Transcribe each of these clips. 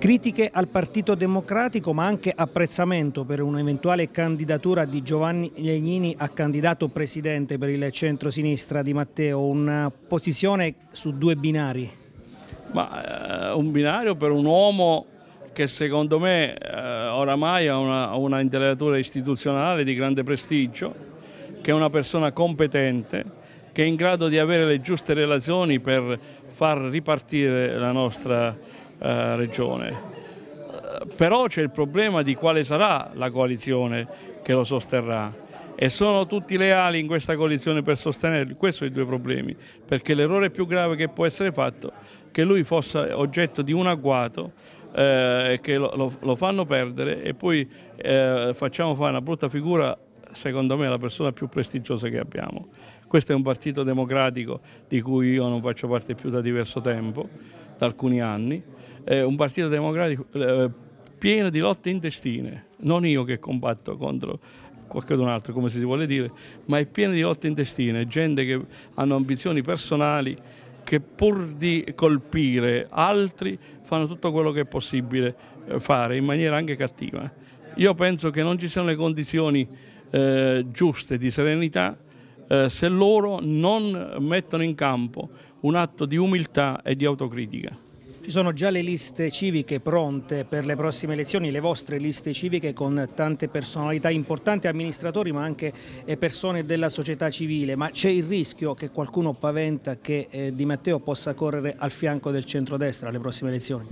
Critiche al Partito Democratico ma anche apprezzamento per un'eventuale candidatura di Giovanni Legnini a candidato presidente per il centro-sinistra di Matteo, una posizione su due binari. Ma, eh, un binario per un uomo che secondo me eh, oramai ha una, una integratura istituzionale di grande prestigio, che è una persona competente, che è in grado di avere le giuste relazioni per far ripartire la nostra eh, regione. Eh, però c'è il problema di quale sarà la coalizione che lo sosterrà e sono tutti leali in questa coalizione per sostenerlo, questi sono i due problemi, perché l'errore più grave che può essere fatto è che lui fosse oggetto di un agguato eh, che lo, lo, lo, fanno perdere e poi eh, facciamo fare una brutta figura secondo me, la persona più prestigiosa che abbiamo. Questo è un partito democratico di cui io non faccio parte più da diverso tempo, da alcuni anni, è un partito democratico eh, pieno di lotte intestine, non io che combatto contro qualcun altro, come si vuole dire, ma è pieno di lotte intestine, gente che hanno ambizioni personali, che pur di colpire altri fanno tutto quello che è possibile eh, fare in maniera anche cattiva. Io penso che non ci siano le condizioni eh, giuste di serenità eh, se loro non mettono in campo un atto di umiltà e di autocritica. Ci sono già le liste civiche pronte per le prossime elezioni, le vostre liste civiche con tante personalità importanti, amministratori ma anche eh, persone della società civile, ma c'è il rischio che qualcuno paventa che eh, Di Matteo possa correre al fianco del centrodestra alle prossime elezioni?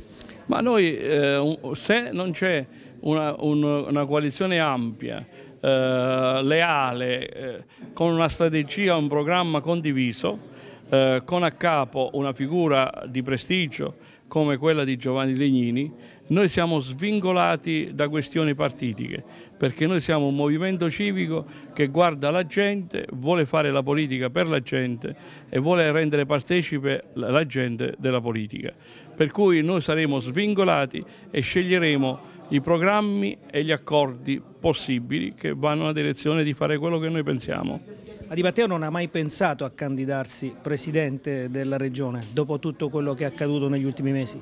Ma noi eh, se non c'è una, un, una coalizione ampia eh, leale, eh, con una strategia, un programma condiviso, eh, con a capo una figura di prestigio come quella di Giovanni Legnini, noi siamo svingolati da questioni partitiche, perché noi siamo un movimento civico che guarda la gente, vuole fare la politica per la gente e vuole rendere partecipe la gente della politica. Per cui noi saremo svingolati e sceglieremo i programmi e gli accordi possibili che vanno nella direzione di fare quello che noi pensiamo. Adi Matteo non ha mai pensato a candidarsi presidente della regione dopo tutto quello che è accaduto negli ultimi mesi?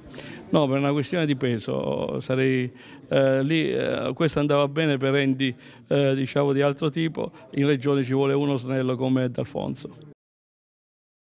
No, per una questione di peso sarei eh, lì, eh, questo andava bene per Andy eh, diciamo di altro tipo, in regione ci vuole uno snello come D'Alfonso.